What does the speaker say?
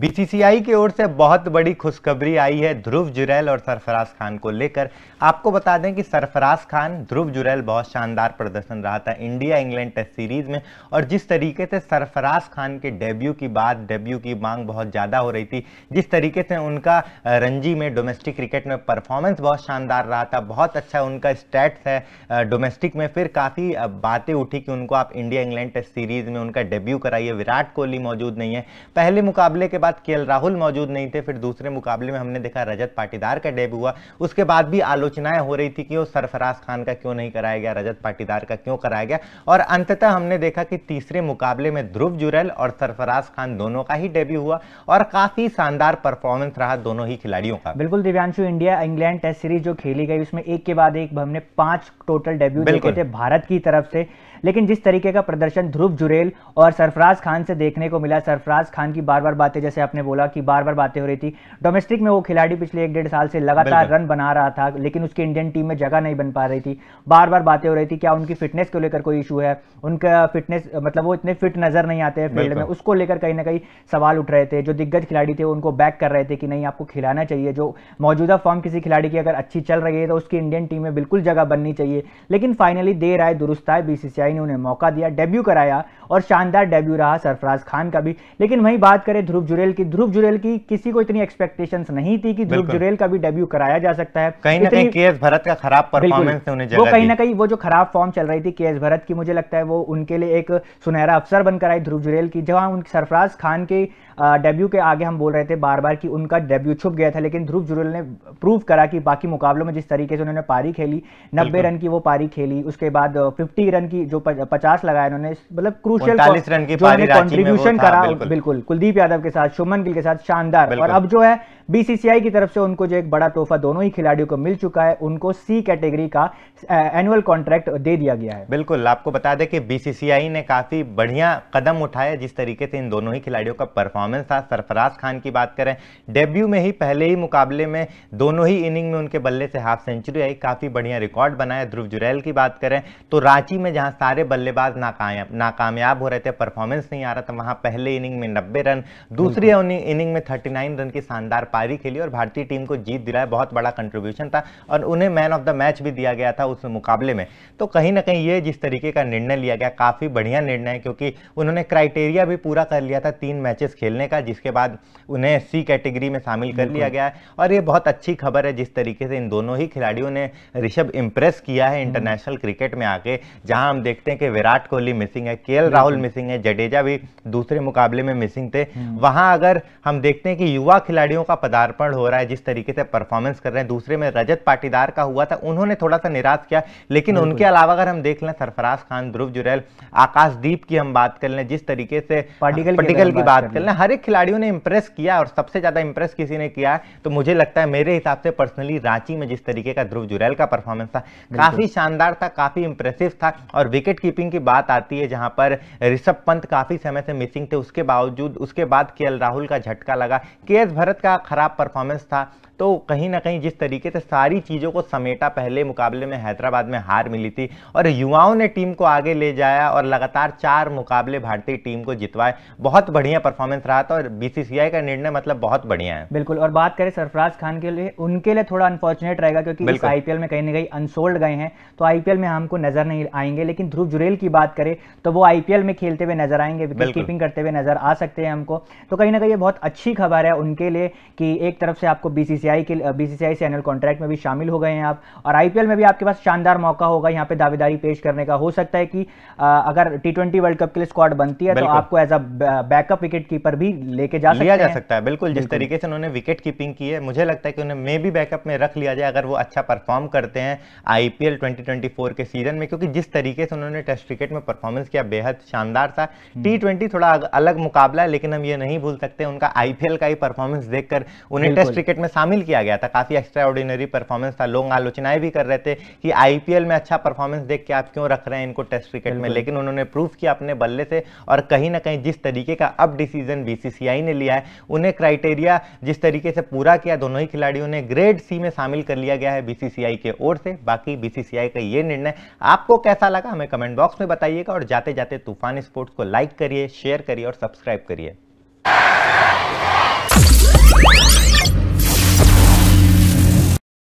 BCCI की ओर से बहुत बड़ी खुशखबरी आई है ध्रुव जुरैल और सरफराज खान को लेकर आपको बता दें कि सरफराज खान ध्रुव जुरैल बहुत शानदार प्रदर्शन रहा था इंडिया इंग्लैंड टेस्ट सीरीज में और जिस तरीके से सरफराज खान के डेब्यू की बात डेब्यू की मांग बहुत ज़्यादा हो रही थी जिस तरीके से उनका रणजी में डोमेस्टिक क्रिकेट में परफॉर्मेंस बहुत शानदार रहा था बहुत अच्छा उनका स्टैट्स है डोमेस्टिक में फिर काफ़ी बातें उठी कि उनको आप इंडिया इंग्लैंड टेस्ट सीरीज में उनका डेब्यू कराइए विराट कोहली मौजूद नहीं है पहले मुकाबले के बाद के राहुल मौजूद नहीं थे फिर दूसरे मुकाबले में हमने देखा रजत पाटीदार का डेब हुआ उसके बाद भी आलोचनाएं हो रही थी कि वो सरफराज खान का क्यों नहीं कराया गया रजत पाटीदार का क्यों कराया गया और अंततः हमने देखा कि तीसरे मुकाबले में ध्रुव जुरैल और सरफराज खान दोनों का ही डेब्यू हुआ और काफी शानदार परफॉर्मेंस रहा दोनों ही खिलाड़ियों का बिल्कुल Divyanshu India England test series जो खेली गई उसमें एक के बाद एक हमने पांच टोटल डेब्यू देखे थे भारत की तरफ से लेकिन जिस तरीके का प्रदर्शन ध्रुव जुरेल और सरफराज खान से देखने को मिला सरफराज खान की बार बार बातें जैसे आपने बोला कि बार बार बातें हो रही थी डोमेस्टिक में वो खिलाड़ी पिछले एक डेढ़ साल से लगातार रन बना रहा था लेकिन उसकी इंडियन टीम में जगह नहीं बन पा रही थी बार बार बातें हो रही थी क्या उनकी फिटनेस को लेकर कोई इशू है उनका फिटनेस मतलब वो इतने फिट नजर नहीं आते हैं फील्ड में उसको लेकर कहीं ना कहीं सवाल उठ रहे थे जो दिग्गज खिलाड़ी थे उनको बैक कर रहे थे कि नहीं आपको खिलाना चाहिए जो मौजूदा फॉर्म किसी खिलाड़ी की अगर अच्छी चल रही है तो उसकी इंडियन टीम में बिल्कुल जगह बननी चाहिए लेकिन फाइनली देर आए दुरुस्त आए बीसीसीआई ने उन्हें मौका दिया डेब्यू कराया और शानदार डेब्यू रहा सरफराज खान का भी लेकिन वही बात करें ध्रुव जुरेल की ध्रुव जुरेल की किसी को इतनी एक्सपेक्टेशंस नहीं थी कि ध्रुव जुरेल का भी डेब्यू कराया जा सकता है कहीं ना कहीं के भरत का खराब परफॉर्मेंस उन्हें वो कहीं ना कहीं वो जो खराब फॉर्म चल रही थी के भरत की मुझे लगता है वो उनके लिए एक सुनहरा अवसर बनकर आई ध्रुव जुरेल की जहां उन सरफराज खान के डेब्यू के आगे हम बोल रहे थे बार बार कि उनका डेब्यू छुप गया था लेकिन ध्रुव जुरेल ने प्रूव करा कि बाकी मुकाबलों में जिस तरीके से उन्होंने पारी खेली नब्बे रन की वो पारी खेली उसके बाद फिफ्टी रन की जो पचास लगाया उन्होंने मतलब क्रूश उनतालीस रन की पारी कॉन्ट्रीब्यूशन करा बिल्कुल कुलदीप यादव के साथ शुभमन गिल के साथ शानदार और अब जो है बीसीसीआई की तरफ से उनको जो एक बड़ा तोहफा दोनों ही खिलाड़ियों को मिल चुका है उनको सी कैटेगरी का एनुअल कॉन्ट्रैक्ट दे दिया गया है बिल्कुल आपको बता दें कि बीसीसीआई ने काफी बढ़िया कदम उठाया जिस तरीके से इन दोनों ही खिलाड़ियों का परफॉर्मेंस था सरफराज खान की बात करें डेब्यू में ही पहले ही मुकाबले में दोनों ही इनिंग में उनके बल्ले से हाफ सेंचुरी आई काफी बढ़िया रिकॉर्ड बनाया ध्रुव जुरैल की बात करें तो रांची में जहां सारे बल्लेबाज नाकाम नाकामयाब कामयाब हो रहे थे परफॉर्मेंस नहीं आ रहा था वहां पहले इनिंग में नब्बे रन दूसरी इनिंग में थर्टी नाइन रन की शानदार पारी खेली और भारतीय टीम को जीत दिलाया बहुत बड़ा कंट्रीब्यूशन था और उन्हें मैन ऑफ द मैच भी दिया गया था उस मुकाबले में तो कहीं ना कहीं ये जिस तरीके का निर्णय लिया गया काफ़ी बढ़िया निर्णय है क्योंकि उन्होंने क्राइटेरिया भी पूरा कर लिया था तीन मैचेस खेलने का जिसके बाद उन्हें सी कैटेगरी में शामिल कर लिया गया और ये बहुत अच्छी खबर है जिस तरीके से इन दोनों ही खिलाड़ियों ने ऋषभ इंप्रेस किया है इंटरनेशनल हम्म। क्रिकेट में आके जहां हम देखते हैं कि विराट कोहली मिसिंग है के राहुल मिसिंग है जडेजा भी दूसरे मुकाबले में मिसिंग थे हम्म। वहां अगर हम देखते हैं कि युवा खिलाड़ियों का पदार्पण हो रहा है जिस तरीके से परफॉर्मेंस कर रहे हैं दूसरे में रजत पाटीदार का हुआ था उन्होंने थोड़ा सा निराश किया लेकिन उनके अलावा अगर हम देख लें सरफराज खान ध्रुव जुरैल आकाशदीप की हम बात कर लें जिस तरीके से पर्टिकल पर्टिकल की बात कर लें हर एक खिलाड़ियों ने इंप्रेस किया और सबसे ज्यादा इंप्रेस किसी ने किया तो मुझे लगता है मेरे हिसाब से पर्सनली रांची में जिस तरीके का ध्रुव जुरैल का परफॉर्मेंस था काफी शानदार था काफी इंप्रेसिव था और विकेट कीपिंग की बात आती है जहां पर ऋषभ पंत काफ़ी समय से मिसिंग थे उसके बावजूद उसके बाद के राहुल का झटका लगा के भरत का खराब परफॉर्मेंस था तो कहीं ना कहीं जिस तरीके से सारी चीज़ों को समेटा पहले मुकाबले में हैदराबाद में हार मिली थी और युवाओं ने टीम को आगे ले जाया और लगातार चार मुकाबले भारतीय टीम को जितवाए बहुत बढ़िया परफॉर्मेंस रहा था और बीसीसीआई का निर्णय मतलब बहुत बढ़िया है बिल्कुल और बात करें सरफराज खान के लिए उनके लिए थोड़ा अनफॉर्चुनेट रहेगा क्योंकि इस आईपीएल में कहीं ना कहीं अनसोल्ड गए हैं तो आई में हमको नजर नहीं आएंगे लेकिन ध्रुव जुरेल की बात करें तो वो आई आईपीएल में खेलते हुए नजर आएंगे विकेट कीपिंग करते हुए नजर आ सकते हैं हमको तो कहीं ना कहीं ये बहुत अच्छी खबर है उनके लिए कि एक तरफ से आपको बीसीसीआई के बीसीसीआई से एनुअल कॉन्ट्रैक्ट में भी शामिल हो गए हैं आप और आईपीएल में भी आपके पास शानदार मौका होगा यहाँ पे दावेदारी पेश करने का हो सकता है कि अगर टी वर्ल्ड कप के लिए स्क्वाड बनती है तो आपको as a backup wicket keeper भी लेके जा लिया जा सकता है बिल्कुल जिस तरीके से उन्होंने विकेट कीपिंग की है मुझे लगता है कि उन्हें मे भी बैकअप में रख लिया जाए अगर वो अच्छा परफॉर्म करते हैं आईपीएल 2024 के सीजन में क्योंकि जिस तरीके से उन्होंने टेस्ट क्रिकेट में परफॉर्मेंस किया बेहद शानदार था टी हम्म। ट्वेंटी थोड़ा अलग मुकाबला है लेकिन हम ये नहीं भूल सकते उनका आईपीएल का ही परफॉर्मेंस देखकर उन्हें टेस्ट क्रिकेट में शामिल किया गया था काफी एक्स्ट्रा ऑर्डिनरी परफॉर्मेंस था लोग आलोचनाएं भी कर रहे थे कि आईपीएल में अच्छा परफॉर्मेंस देख के आप क्यों रख रहे हैं इनको टेस्ट क्रिकेट में लेकिन उन्होंने प्रूफ किया अपने बल्ले से और कहीं ना कहीं जिस तरीके का अब डिसीजन बीसीसीआई ने लिया है उन्हें क्राइटेरिया जिस तरीके से पूरा किया दोनों ही खिलाड़ियों ने ग्रेड सी में शामिल कर लिया गया है बीसीसीआई के ओर से बाकी बीसीसीआई का ये निर्णय आपको कैसा लगा हमें कमेंट बॉक्स में बताइएगा और जाते जाते तो तूफान स्पोर्ट्स को लाइक करिए शेयर करिए और सब्सक्राइब करिए